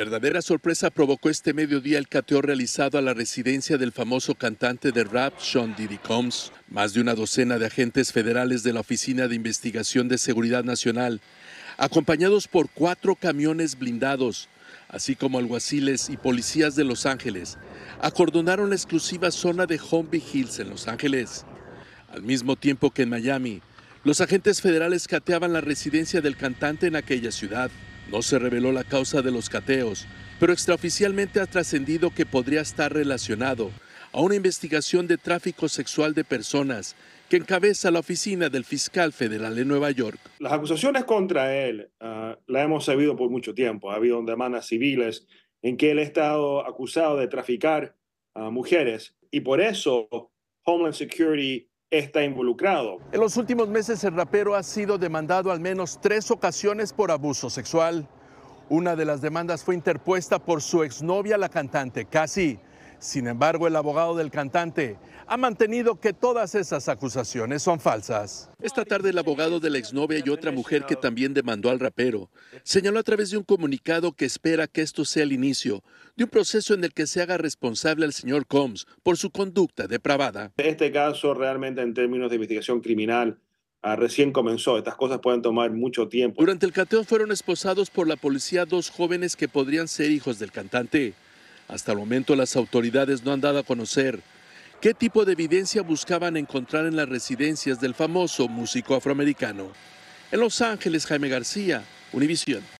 Verdadera sorpresa provocó este mediodía el cateo realizado a la residencia del famoso cantante de rap Sean Diddy Combs. Más de una docena de agentes federales de la Oficina de Investigación de Seguridad Nacional, acompañados por cuatro camiones blindados, así como alguaciles y policías de Los Ángeles, acordonaron la exclusiva zona de home Hills en Los Ángeles. Al mismo tiempo que en Miami, los agentes federales cateaban la residencia del cantante en aquella ciudad. No se reveló la causa de los cateos, pero extraoficialmente ha trascendido que podría estar relacionado a una investigación de tráfico sexual de personas que encabeza la oficina del fiscal federal de Nueva York. Las acusaciones contra él ah, la hemos sabido por mucho tiempo. Ha habido demandas civiles en que él ha estado acusado de traficar a mujeres y por eso Homeland Security está involucrado. En los últimos meses el rapero ha sido demandado al menos tres ocasiones por abuso sexual. Una de las demandas fue interpuesta por su exnovia, la cantante Cassie sin embargo, el abogado del cantante ha mantenido que todas esas acusaciones son falsas. Esta tarde el abogado de la exnovia y otra mujer que también demandó al rapero señaló a través de un comunicado que espera que esto sea el inicio de un proceso en el que se haga responsable al señor Combs por su conducta depravada. Este caso realmente en términos de investigación criminal ah, recién comenzó. Estas cosas pueden tomar mucho tiempo. Durante el cateo fueron esposados por la policía dos jóvenes que podrían ser hijos del cantante. Hasta el momento las autoridades no han dado a conocer qué tipo de evidencia buscaban encontrar en las residencias del famoso músico afroamericano. En Los Ángeles, Jaime García, Univisión.